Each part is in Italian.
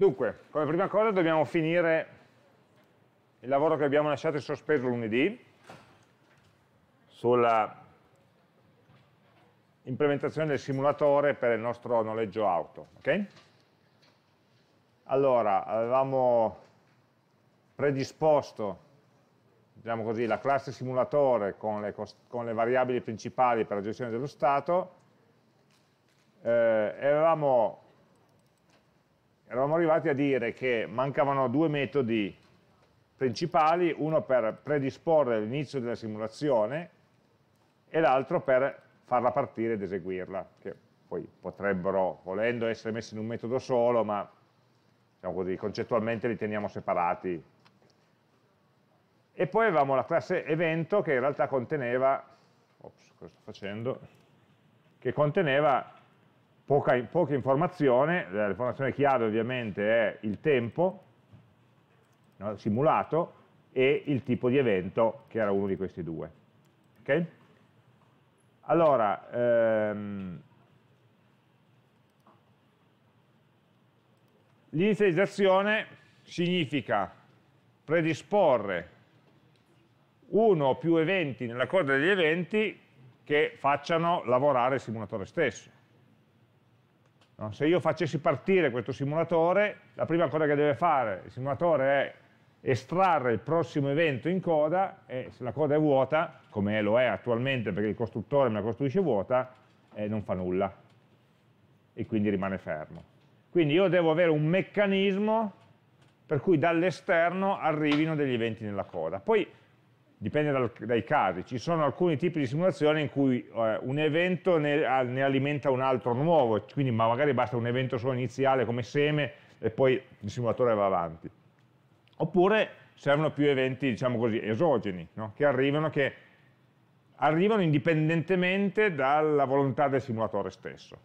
Dunque, come prima cosa dobbiamo finire il lavoro che abbiamo lasciato in sospeso lunedì sulla implementazione del simulatore per il nostro noleggio auto. Okay? Allora, avevamo predisposto diciamo così, la classe simulatore con le, con le, variabili principali per la gestione dello stato eh, e avevamo eravamo arrivati a dire che mancavano due metodi principali, uno per predisporre l'inizio della simulazione e l'altro per farla partire ed eseguirla, che poi potrebbero, volendo, essere messi in un metodo solo, ma diciamo così, concettualmente li teniamo separati. E poi avevamo la classe evento che in realtà conteneva, ops, cosa sto facendo, che conteneva poca, poca informazione, l'informazione chiave ovviamente è il tempo no, simulato e il tipo di evento che era uno di questi due. Okay? Allora, ehm, l'inizializzazione significa predisporre uno o più eventi nella coda degli eventi che facciano lavorare il simulatore stesso. No? Se io facessi partire questo simulatore, la prima cosa che deve fare il simulatore è estrarre il prossimo evento in coda e se la coda è vuota, come lo è attualmente perché il costruttore me la costruisce vuota, eh, non fa nulla e quindi rimane fermo. Quindi io devo avere un meccanismo per cui dall'esterno arrivino degli eventi nella coda. Poi dipende dal, dai casi, ci sono alcuni tipi di simulazione in cui eh, un evento ne, ne, alimenta un altro nuovo, quindi ma magari basta un evento solo iniziale come seme e poi il simulatore va avanti. Oppure servono più eventi, diciamo così, esogeni, no? che, arrivano, che arrivano indipendentemente dalla volontà del simulatore stesso.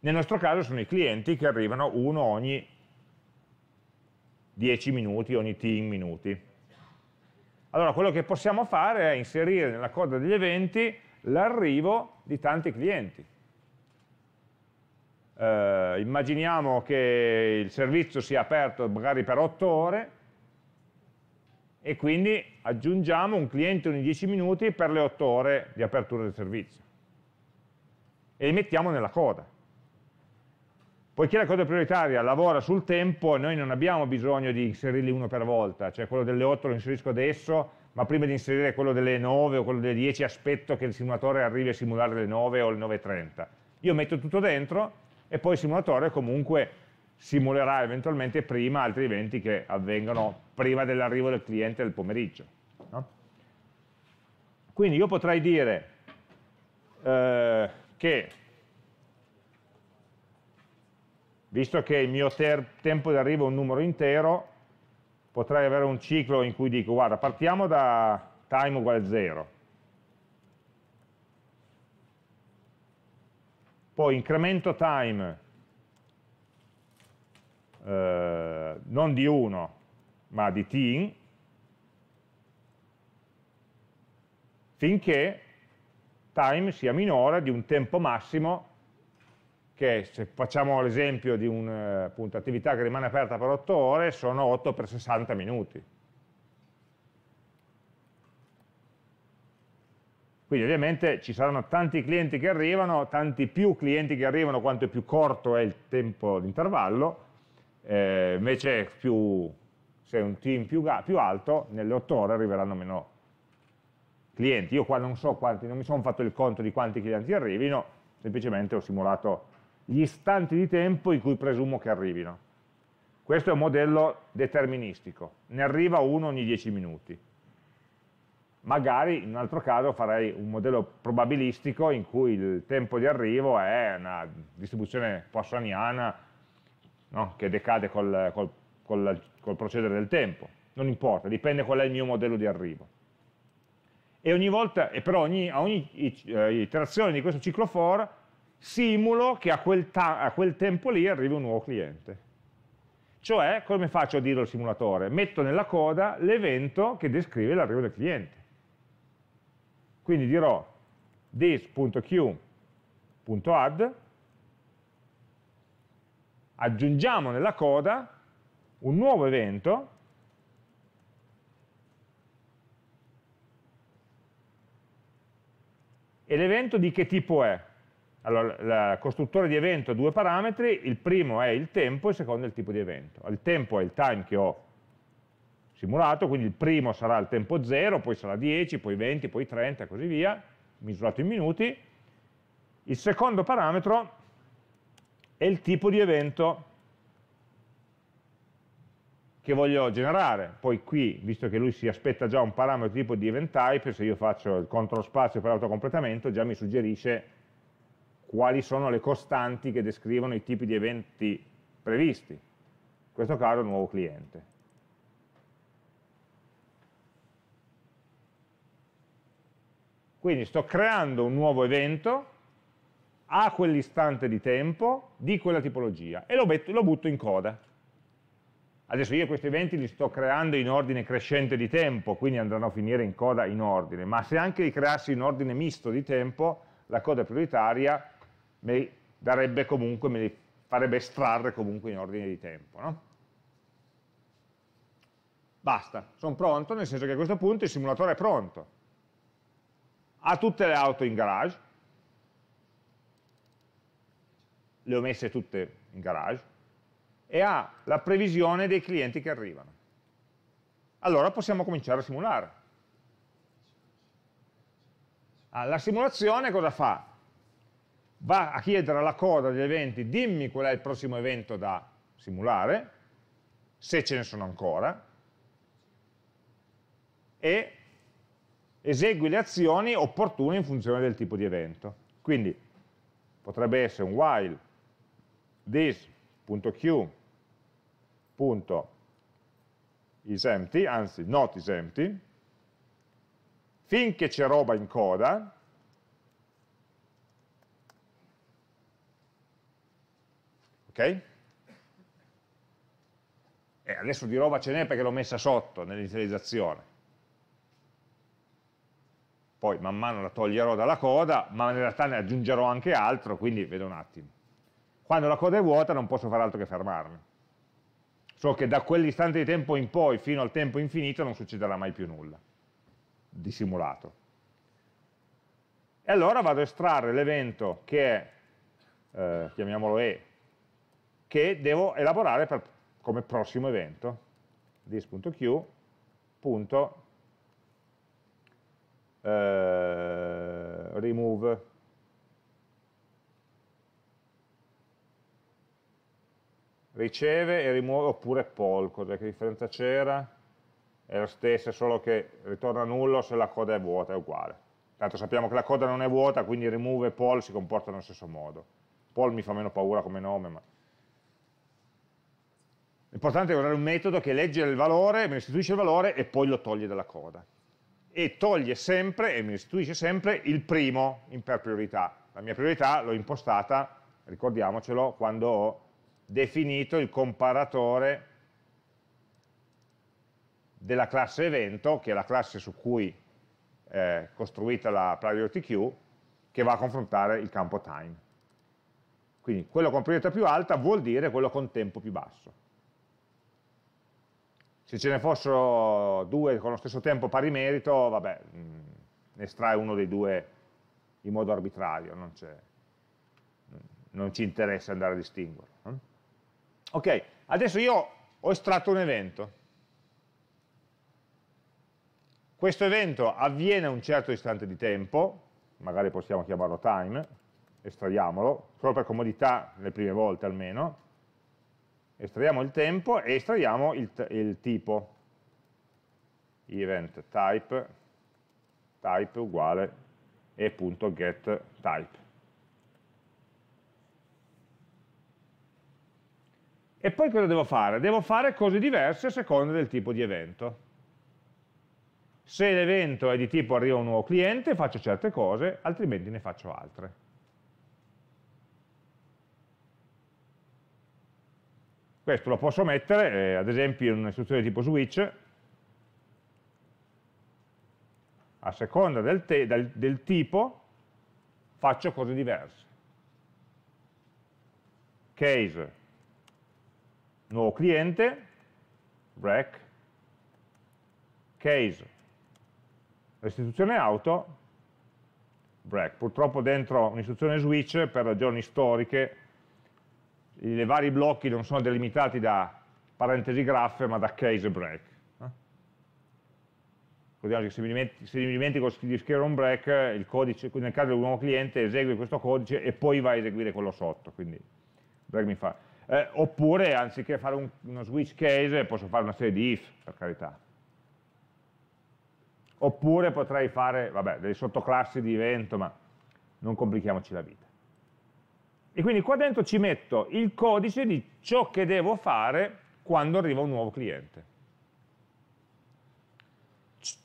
Nel nostro caso sono i clienti che arrivano uno ogni 10 minuti, ogni team minuti allora quello che possiamo fare è inserire nella coda degli eventi l'arrivo di tanti clienti. Eh, immaginiamo che il servizio sia aperto magari per 8 ore e quindi aggiungiamo un cliente ogni 10 minuti per le 8 ore di apertura del servizio e li mettiamo nella coda Poiché la cosa prioritaria lavora sul tempo, noi non abbiamo bisogno di inserirli uno per volta, cioè quello delle 8 lo inserisco adesso, ma prima di inserire quello delle 9 o quello delle 10 aspetto che il simulatore arrivi a simulare le 9 o le 9.30. Io metto tutto dentro e poi il simulatore comunque simulerà eventualmente prima altri eventi che avvengono prima dell'arrivo del cliente del pomeriggio. No? Quindi io potrei dire eh, che visto che il mio tempo di arrivo è un numero intero, potrei avere un ciclo in cui dico, guarda, partiamo da time uguale 0, poi incremento time eh, non di 1, ma di t, finché time sia minore di un tempo massimo che se facciamo l'esempio di un'attività eh, che rimane aperta per 8 ore, sono 8 per 60 minuti. Quindi ovviamente ci saranno tanti clienti che arrivano, tanti più clienti che arrivano quanto più corto è il tempo d'intervallo, eh, invece più, se è un team più, più alto, nelle 8 ore arriveranno meno clienti. Io qua non so quanti, non mi sono fatto il conto di quanti clienti arrivino, semplicemente ho simulato gli istanti di tempo in cui presumo che arrivino. Questo è un modello deterministico, ne arriva uno ogni 10 minuti. Magari in un altro caso farei un modello probabilistico in cui il tempo di arrivo è una distribuzione poissoniana no? che decade col, col, col, col procedere del tempo. Non importa, dipende qual è il mio modello di arrivo e ogni volta, e però ogni, a ogni eh, iterazione eh, di questo ciclo for simulo che a quel, a quel tempo lì arrivi un nuovo cliente. Cioè, come faccio a dirlo al simulatore? Metto nella coda l'evento che descrive l'arrivo del cliente. Quindi dirò this.q.add, aggiungiamo nella coda un nuovo evento e l'evento di che tipo è? Allora, il costruttore di evento ha due parametri, il primo è il tempo, e il secondo è il tipo di evento. Il tempo è il time che ho simulato, quindi il primo sarà il tempo 0, poi sarà 10, poi 20, poi 30 e così via, misurato in minuti. Il secondo parametro è il tipo di evento che voglio generare. Poi qui, visto che lui si aspetta già un parametro tipo di event type, se io faccio il control spazio per l'autocompletamento, già mi suggerisce quali sono le costanti che descrivono i tipi di eventi previsti, in questo caso il nuovo cliente. Quindi sto creando un nuovo evento a quell'istante di tempo di quella tipologia e lo, metto, lo butto in coda. Adesso io questi eventi li sto creando in ordine crescente di tempo, quindi andranno a finire in coda in ordine, ma se anche li creassi in ordine misto di tempo, la coda prioritaria me li darebbe comunque, me li farebbe estrarre comunque in ordine di tempo. No? Basta, sono pronto, nel senso che a questo punto il simulatore è pronto. Ha tutte le auto in garage, le ho messe tutte in garage, e ha la previsione dei clienti che arrivano. Allora possiamo cominciare a simulare. Ah, la simulazione cosa fa? va a chiedere alla coda degli eventi dimmi qual è il prossimo evento da simulare, se ce ne sono ancora, e esegui le azioni opportune in funzione del tipo di evento. Quindi potrebbe essere un while this.q.isEmpty, anzi not isEmpty, finché c'è roba in coda, ok? E eh, adesso di roba ce n'è perché l'ho messa sotto nell'inizializzazione. Poi man mano la toglierò dalla coda, ma in realtà ne aggiungerò anche altro, quindi vedo un attimo. Quando la coda è vuota non posso fare altro che fermarmi. So che da quell'istante di tempo in poi, fino al tempo infinito, non succederà mai più nulla di simulato. E allora vado a estrarre l'evento che è, eh, chiamiamolo E, che devo elaborare per, come prossimo evento. this.q. Eh, remove riceve e rimuove oppure poll, cos'è che differenza c'era? È la stessa, solo che ritorna nullo se la coda è vuota, è uguale. Tanto sappiamo che la coda non è vuota, quindi remove e poll si comportano allo stesso modo. Poll mi fa meno paura come nome, ma L'importante è usare un metodo che legge il valore, me ne restituisce il valore e poi lo toglie dalla coda. E toglie sempre, e mi restituisce sempre, il primo in per priorità. La mia priorità l'ho impostata, ricordiamocelo, quando ho definito il comparatore della classe evento, che è la classe su cui eh, è costruita la priority queue, che va a confrontare il campo time. Quindi quello con priorità più alta vuol dire quello con tempo più basso. Se ce ne fossero due con lo stesso tempo pari merito, vabbè, mh, mm, ne estrai uno dei due in modo arbitrario, non, non ci interessa andare a distinguerlo. Eh? Ok, adesso io ho estratto un evento. Questo evento avviene a un certo istante di tempo, magari possiamo chiamarlo time, estraiamolo, solo per comodità le prime volte almeno, estraiamo il tempo e estraiamo il, il tipo event type type uguale e.get type e poi cosa devo fare? devo fare cose diverse a seconda del tipo di evento se l'evento è di tipo arriva un nuovo cliente faccio certe cose altrimenti ne faccio altre Questo lo posso mettere, eh, ad esempio, in un'istruzione tipo switch, a seconda del, del, del tipo faccio cose diverse. Case, nuovo cliente, break, case, restituzione auto, break. Purtroppo dentro un'istruzione switch per ragioni storiche i vari blocchi non sono delimitati da parentesi graffe ma da case break. Eh. Ricordiamoci che se mi dimentico di scrivere un break, codice, nel caso del nuovo cliente esegue questo codice e poi va a eseguire quello sotto, quindi break mi fa. Eh, oppure anziché fare un, uno switch case posso fare una serie di if, per carità. Oppure potrei fare, vabbè, delle sottoclassi di evento, ma non complichiamoci la vita. E quindi qua dentro ci metto il codice di ciò che devo fare quando arriva un nuovo cliente.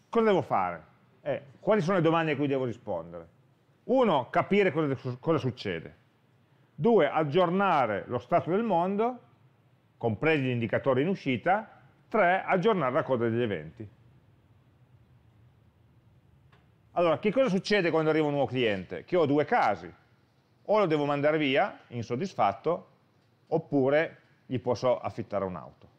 Cosa devo fare? Eh, quali sono le domande a cui devo rispondere? Uno, capire cosa, cosa succede. Due, aggiornare lo stato del mondo, compresi gli indicatori in uscita. Tre, aggiornare la coda degli eventi. Allora, che cosa succede quando arriva un nuovo cliente? Che ho due casi o lo devo mandare via, insoddisfatto, oppure gli posso affittare un'auto.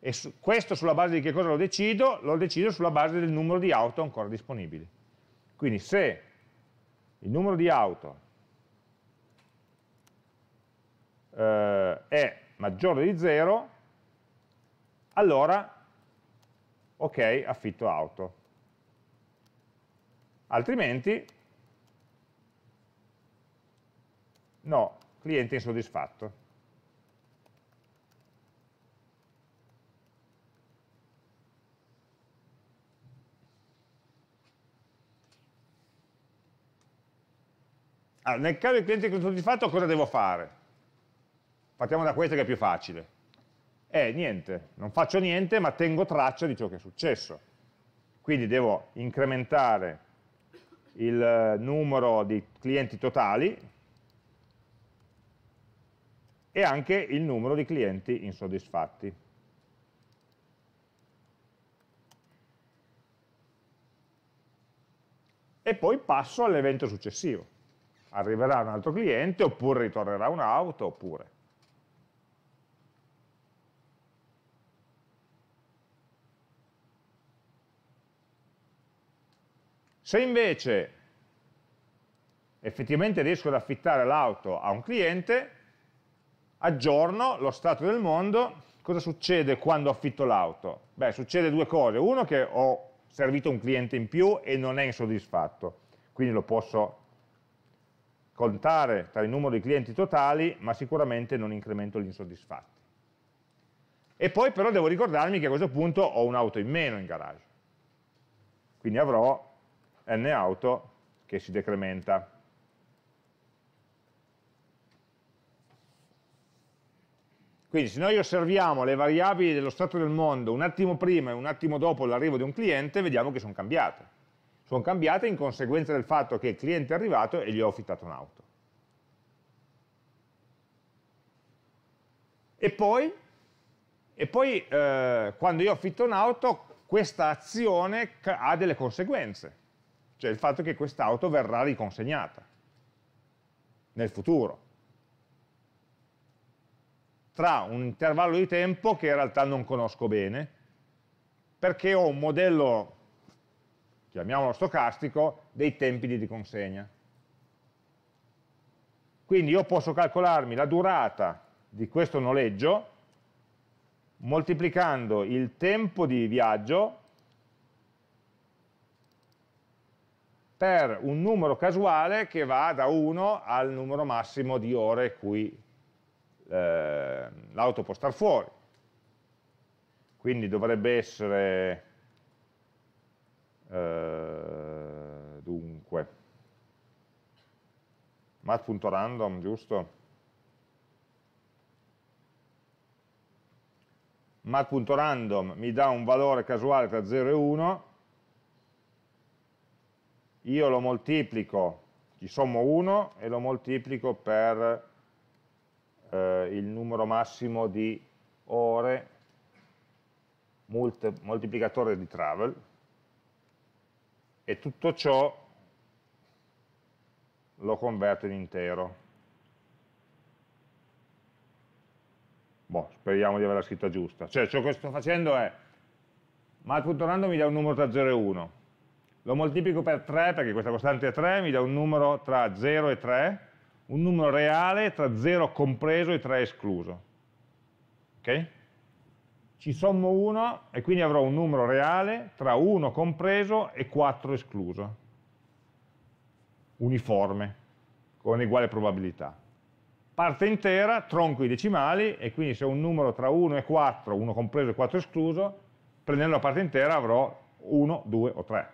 E su, questo sulla base di che cosa lo decido? Lo decido sulla base del numero di auto ancora disponibili. Quindi se il numero di auto eh, è maggiore di zero, allora ok, affitto auto. Altrimenti No, cliente insoddisfatto. Allora, ah, nel caso del cliente insoddisfatto cosa devo fare? Partiamo da questa che è più facile. Eh, niente, non faccio niente ma tengo traccia di ciò che è successo. Quindi devo incrementare il eh, numero di clienti totali e anche il numero di clienti insoddisfatti. E poi passo all'evento successivo. Arriverà un altro cliente, oppure ritornerà un'auto, oppure... Se invece effettivamente riesco ad affittare l'auto a un cliente, aggiorno lo stato del mondo, cosa succede quando affitto l'auto? Beh, succede due cose. Uno, che ho servito un cliente in più e non è insoddisfatto, quindi lo posso contare tra il numero di clienti totali, ma sicuramente non incremento gli insoddisfatti. E poi però devo ricordarmi che a questo punto ho un'auto in meno in garage. Quindi avrò n auto che si decrementa. Quindi se noi osserviamo le variabili dello stato del mondo un attimo prima e un attimo dopo l'arrivo di un cliente, vediamo che sono cambiate. Sono cambiate in conseguenza del fatto che il cliente è arrivato e gli ho affittato un'auto. E poi, e poi eh, quando io affitto un'auto, questa azione ha delle conseguenze. Cioè il fatto che quest'auto verrà riconsegnata nel futuro tra un intervallo di tempo che in realtà non conosco bene, perché ho un modello, chiamiamolo stocastico, dei tempi di riconsegna. Quindi io posso calcolarmi la durata di questo noleggio moltiplicando il tempo di viaggio per un numero casuale che va da 1 al numero massimo di ore cui Ehm, l'auto può star fuori, quindi dovrebbe essere, eh, dunque, mat.random, giusto? mat.random mi dà un valore casuale tra 0 e 1, io lo moltiplico, gli sommo 1 e lo moltiplico per eh, il numero massimo di ore multi, moltiplicatore di travel e tutto ciò lo converto in intero. Boh, speriamo di averla scritta giusta. Cioè, ciò che sto facendo è, mal.rando mi dà un numero tra 0 e 1, lo moltiplico per 3 perché questa costante è 3, mi dà un numero tra 0 e 3, un numero reale tra 0 compreso e 3 escluso. Ok? Ci sommo 1 e quindi avrò un numero reale tra 1 compreso e 4 escluso, uniforme, con uguale probabilità. Parte intera, tronco i decimali, e quindi se ho un numero tra 1 e 4, 1 compreso e 4 escluso, prendendo la parte intera avrò 1, 2 o 3,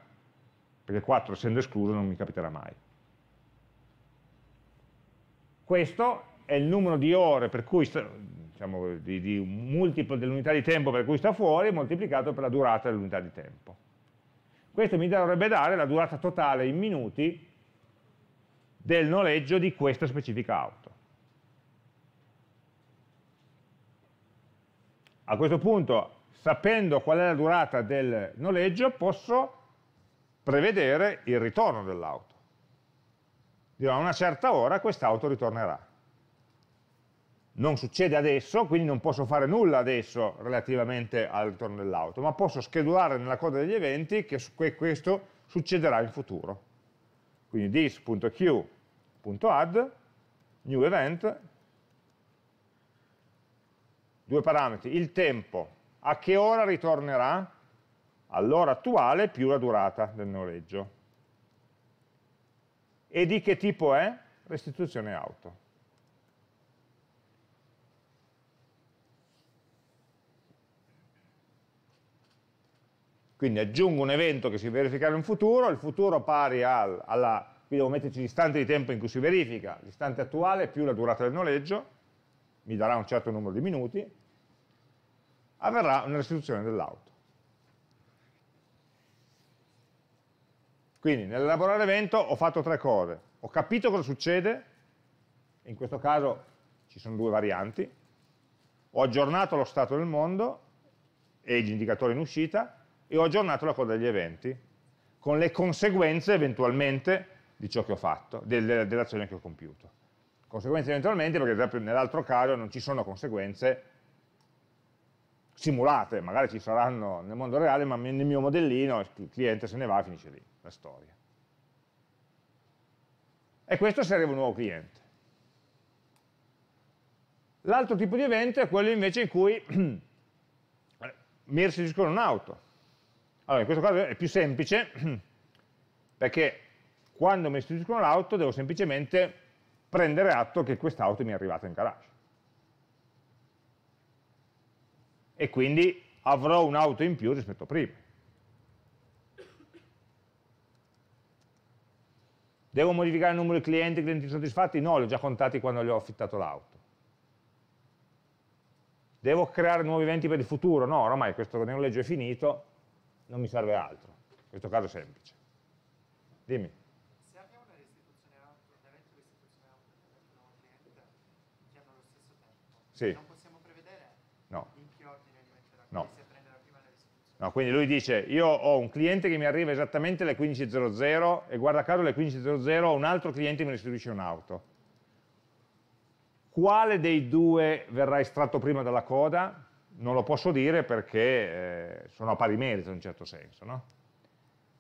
perché 4 essendo escluso non mi capiterà mai. Questo è il numero di ore per cui sta, diciamo, di, di un multiplo dell'unità di tempo per cui sta fuori moltiplicato per la durata dell'unità di tempo. Questo mi dovrebbe dare la durata totale in minuti del noleggio di questa specifica auto. A questo punto, sapendo qual è la durata del noleggio, posso prevedere il ritorno dell'auto a una certa ora quest'auto ritornerà. Non succede adesso, quindi non posso fare nulla adesso relativamente al ritorno dell'auto, ma posso schedulare nella coda degli eventi che questo succederà in futuro. Quindi this.q.add, new event, due parametri, il tempo, a che ora ritornerà all'ora attuale più la durata del noleggio e di che tipo è? Restituzione auto. Quindi aggiungo un evento che si verificherà in futuro, il futuro pari al, alla, qui devo metterci l'istante di tempo in cui si verifica, l'istante attuale più la durata del noleggio, mi darà un certo numero di minuti, avverrà una restituzione dell'auto. Quindi nell'elaborare evento ho fatto tre cose. Ho capito cosa succede, in questo caso ci sono due varianti, ho aggiornato lo stato del mondo e gli indicatori in uscita e ho aggiornato la coda degli eventi con le conseguenze eventualmente di ciò che ho fatto, dell'azione che ho compiuto. Conseguenze eventualmente perché ad esempio nell'altro caso non ci sono conseguenze simulate, magari ci saranno nel mondo reale, ma nel mio modellino il cliente se ne va e finisce lì la storia. E questo se arriva un nuovo cliente. L'altro tipo di evento è quello invece in cui mi restituiscono un'auto. Allora, in questo caso è più semplice, perché quando mi restituiscono l'auto devo semplicemente prendere atto che quest'auto mi è arrivata in garage. E quindi avrò un'auto in più rispetto a prima. Devo modificare il numero di clienti, clienti soddisfatti? No, li ho già contati quando gli ho affittato l'auto. Devo creare nuovi eventi per il futuro? No, oramai questo neoleggio è finito, non mi serve altro. In questo caso è semplice. Dimmi. Se abbiamo una restituzione auto, una restituzione auto per un cliente che hanno lo stesso tempo, sì. No, quindi lui dice, io ho un cliente che mi arriva esattamente alle 15.00 e guarda caso alle 15.00 un altro cliente mi restituisce un'auto. Quale dei due verrà estratto prima dalla coda? Non lo posso dire perché eh, sono a pari merito in un certo senso. No?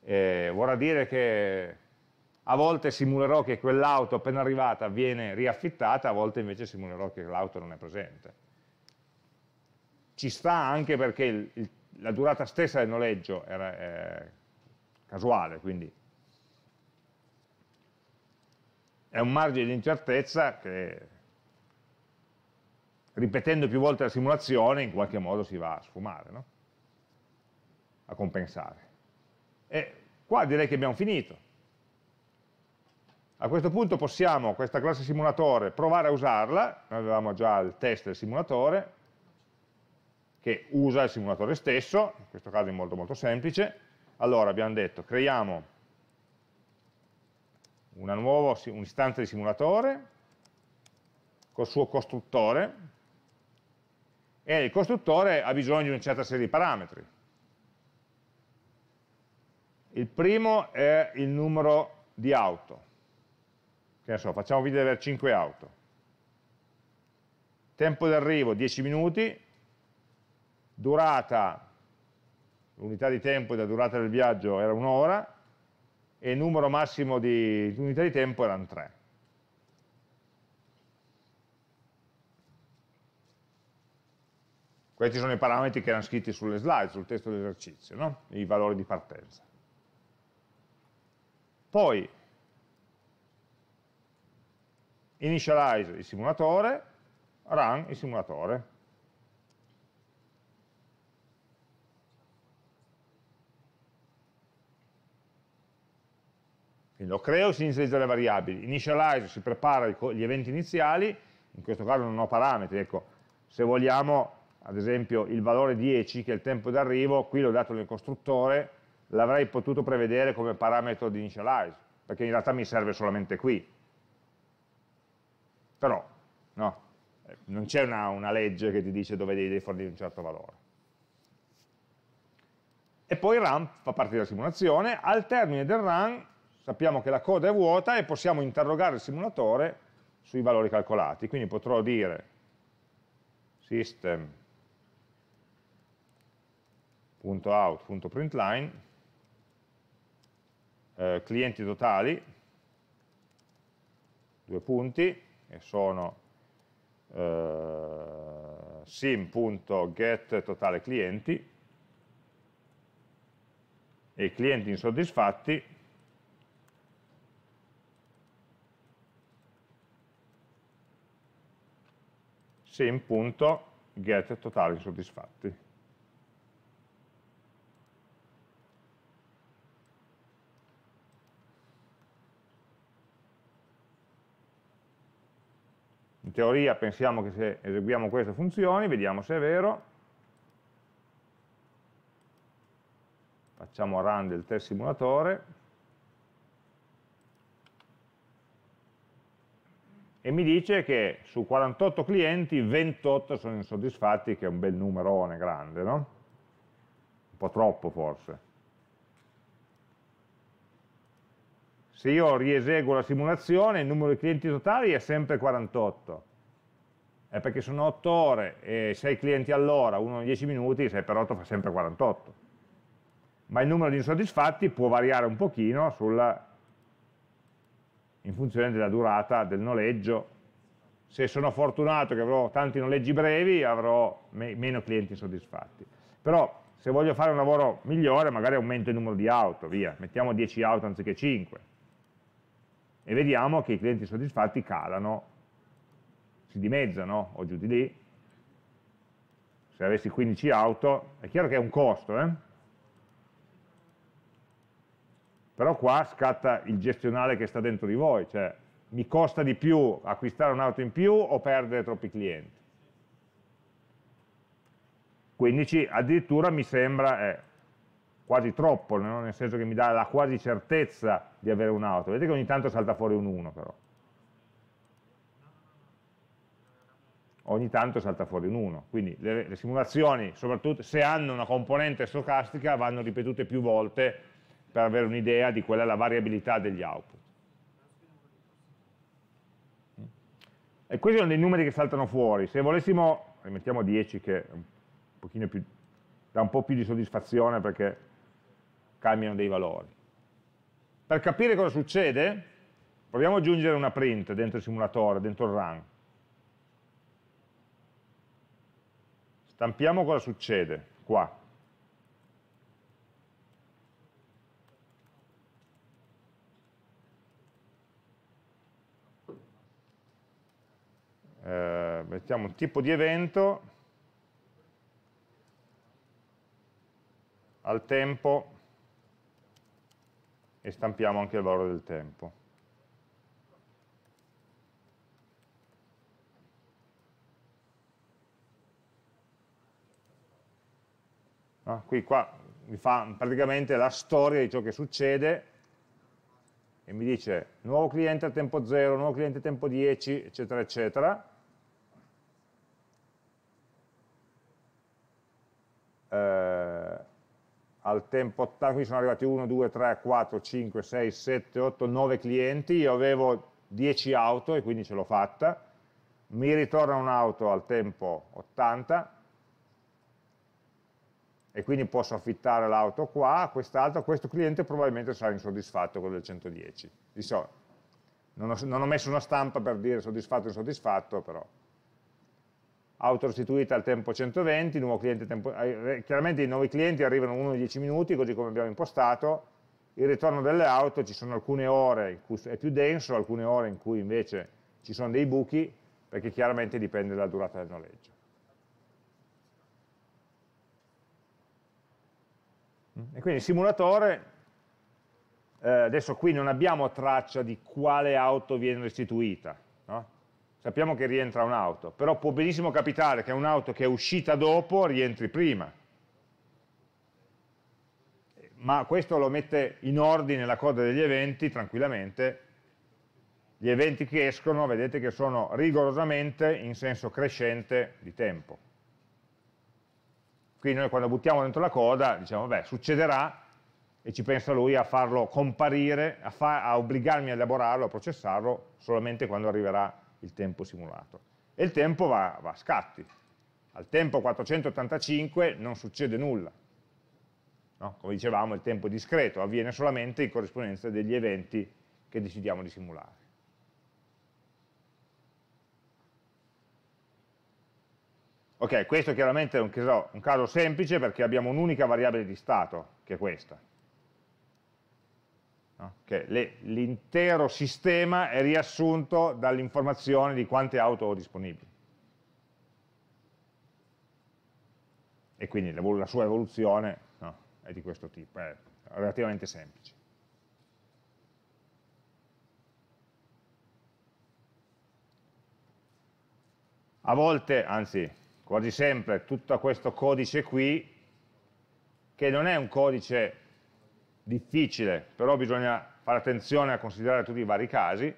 Eh, vorrà dire che a volte simulerò che quell'auto appena arrivata viene riaffittata, a volte invece simulerò che l'auto non è presente. Ci sta anche perché il, il la durata stessa del noleggio era eh, casuale, quindi è un margine di incertezza che ripetendo più volte la simulazione in qualche modo si va a sfumare, no? a compensare. E qua direi che abbiamo finito. A questo punto possiamo, questa classe simulatore, provare a usarla, noi avevamo già il test del simulatore, che usa il simulatore stesso, in questo caso è molto molto semplice. Allora abbiamo detto creiamo una nuova un'istanza di simulatore col suo costruttore e il costruttore ha bisogno di una certa serie di parametri. Il primo è il numero di auto. Che ne so, facciamo finta di avere 5 auto. Tempo d'arrivo 10 minuti, durata, l'unità di tempo della durata del viaggio era un'ora, e il numero massimo di unità di tempo erano tre. Questi sono i parametri che erano scritti sulle slide, sul testo dell'esercizio, no? i valori di partenza. Poi, initialize il simulatore, run il simulatore. Quindi lo creo, e si inizializza le variabili. Initialize si prepara gli eventi iniziali, in questo caso non ho parametri, ecco, se vogliamo ad esempio il valore 10 che è il tempo d'arrivo, qui l'ho dato nel costruttore, l'avrei potuto prevedere come parametro di initialize, perché in realtà mi serve solamente qui. Però no, eh, non c'è una, una, legge che ti dice dove devi fornire un certo valore. E poi il run fa parte della simulazione, al termine del run sappiamo che la coda è vuota e possiamo interrogare il simulatore sui valori calcolati, quindi potrò dire system.out.println eh, clienti totali due punti e sono eh, sim.get totale clienti e clienti insoddisfatti se in punto get totali soddisfatti. In teoria pensiamo che se eseguiamo queste funzioni, vediamo se è vero, facciamo run del test simulatore, e mi dice che su 48 clienti 28 sono insoddisfatti, che è un bel numerone grande, no? Un po' troppo forse. Se io rieseguo la simulazione, il numero di clienti totali è sempre 48. È perché sono 8 ore e 6 clienti all'ora, uno ogni 10 minuti, 6 per 8 fa sempre 48. Ma il numero di insoddisfatti può variare un pochino sulla in funzione della durata del noleggio. Se sono fortunato che avrò tanti noleggi brevi, avrò me meno clienti soddisfatti. Però se voglio fare un lavoro migliore, magari aumento il numero di auto, via, mettiamo 10 auto anziché 5. E vediamo che i clienti soddisfatti calano, si dimezzano o giù di lì. Se avessi 15 auto, è chiaro che è un costo, eh? però qua scatta il gestionale che sta dentro di voi, cioè mi costa di più acquistare un'auto in più o perdere troppi clienti. 15 addirittura mi sembra eh, quasi troppo, no? nel senso che mi dà la quasi certezza di avere un'auto. Vedete che ogni tanto salta fuori un 1 però. Ogni tanto salta fuori un 1. Quindi le, le simulazioni, soprattutto se hanno una componente stocastica, vanno ripetute più volte per avere un'idea di qual è la variabilità degli output. Mm. E questi sono dei numeri che saltano fuori. Se volessimo, rimettiamo 10 che un più, dà un po' più di soddisfazione perché cambiano dei valori. Per capire cosa succede, proviamo ad aggiungere una print dentro il simulatore, dentro il run. Stampiamo cosa succede qua. eh, mettiamo un tipo di evento al tempo e stampiamo anche il valore del tempo. No? Ah, qui qua mi fa praticamente la storia di ciò che succede e mi dice nuovo cliente a tempo 0, nuovo cliente a tempo 10, eccetera, eccetera. al tempo 80, sono arrivati 1, 2, 3, 4, 5, 6, 7, 8, 9 clienti, io avevo 10 auto e quindi ce l'ho fatta, mi ritorna un'auto al tempo 80 e quindi posso affittare l'auto qua, a quest'altra, questo cliente probabilmente sarà insoddisfatto con il 110. Non ho, non ho messo una stampa per dire soddisfatto o insoddisfatto, però autorestituita al tempo 120, nuovo cliente tempo, eh, eh, chiaramente i nuovi clienti arrivano uno in 10 minuti, così come abbiamo impostato, il ritorno delle auto ci sono alcune ore in cui è più denso, alcune ore in cui invece ci sono dei buchi, perché chiaramente dipende dalla durata del noleggio. E quindi il simulatore, eh, adesso qui non abbiamo traccia di quale auto viene restituita, no? sappiamo che rientra un'auto, però può benissimo capitare che un'auto che è uscita dopo rientri prima. Ma questo lo mette in ordine la coda degli eventi tranquillamente. Gli eventi che escono, vedete che sono rigorosamente in senso crescente di tempo. Quindi noi quando buttiamo dentro la coda diciamo, beh, succederà e ci pensa lui a farlo comparire, a, fa a obbligarmi a elaborarlo, a processarlo solamente quando arriverà il tempo simulato. E il tempo va, va a scatti. Al tempo 485 non succede nulla. No? Come dicevamo, il tempo è discreto, avviene solamente in corrispondenza degli eventi che decidiamo di simulare. Ok, questo chiaramente è un caso, un caso semplice perché abbiamo un'unica variabile di stato, che è questa no? che l'intero sistema è riassunto dall'informazione di quante auto ho disponibili. E quindi la sua evoluzione no, è di questo tipo, è relativamente semplice. A volte, anzi quasi sempre, tutto questo codice qui, che non è un codice difficile, però bisogna fare attenzione a considerare tutti i vari casi.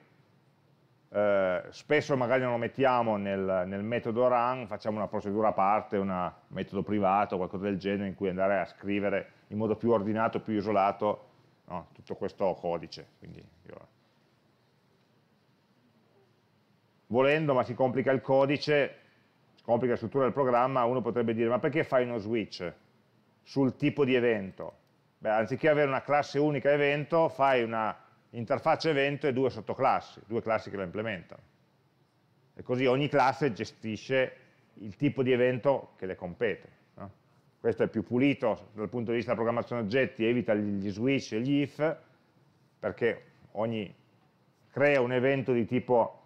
Eh, spesso magari non lo mettiamo nel, nel, metodo run, facciamo una procedura a parte, un metodo privato, qualcosa del genere in cui andare a scrivere in modo più ordinato, più isolato no, tutto questo codice. Quindi, io... Volendo, ma si complica il codice, si complica la struttura del programma, uno potrebbe dire ma perché fai uno switch sul tipo di evento? Beh, anziché avere una classe unica evento, fai una interfaccia evento e due sottoclassi, due classi che la implementano. E così ogni classe gestisce il tipo di evento che le compete. No? Questo è più pulito dal punto di vista della programmazione oggetti, evita gli switch e gli if, perché ogni crea un evento di tipo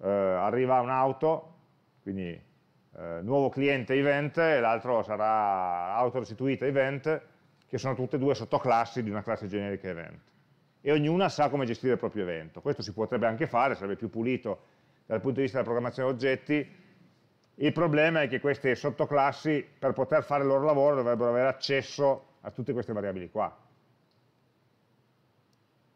eh, arriva un'auto, quindi eh, nuovo cliente event, e l'altro sarà auto restituita event, che sono tutte e due sottoclassi di una classe generica event. E ognuna sa come gestire il proprio evento. Questo si potrebbe anche fare, sarebbe più pulito dal punto di vista della programmazione oggetti. Il problema è che queste sottoclassi, per poter fare il loro lavoro, dovrebbero avere accesso a tutte queste variabili qua.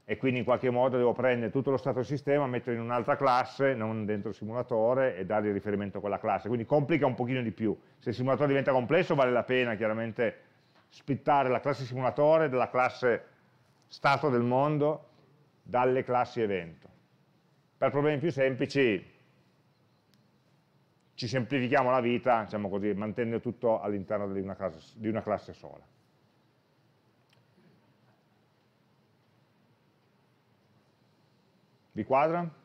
E quindi in qualche modo devo prendere tutto lo stato del sistema, metterlo in un'altra classe, non dentro il simulatore, e dargli riferimento a quella classe. Quindi complica un pochino di più. Se il simulatore diventa complesso vale la pena chiaramente spittare la classe simulatore della classe stato del mondo dalle classi evento. Per problemi più semplici ci semplifichiamo la vita, diciamo così, mantenendo tutto all'interno di, di una classe sola. Vi quadra?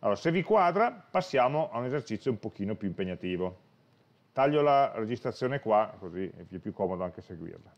Allora, se vi quadra, passiamo a un esercizio un pochino più impegnativo. Taglio la registrazione qua, così è più comodo anche seguirla.